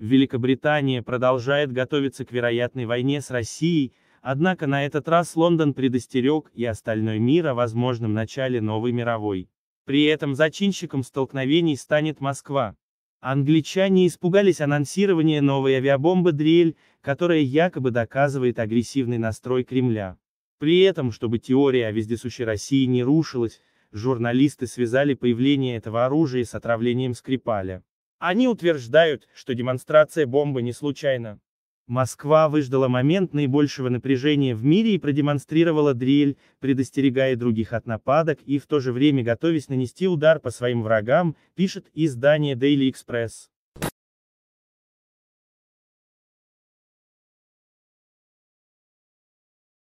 Великобритания продолжает готовиться к вероятной войне с Россией, однако на этот раз Лондон предостерег и остальной мир о возможном начале новой мировой. При этом зачинщиком столкновений станет Москва. Англичане испугались анонсирования новой авиабомбы «Дрель», которая якобы доказывает агрессивный настрой Кремля. При этом, чтобы теория о вездесущей России не рушилась, журналисты связали появление этого оружия с отравлением Скрипаля. Они утверждают, что демонстрация бомбы не случайна. Москва выждала момент наибольшего напряжения в мире и продемонстрировала дрель, предостерегая других от нападок и в то же время готовясь нанести удар по своим врагам, пишет издание Daily Express.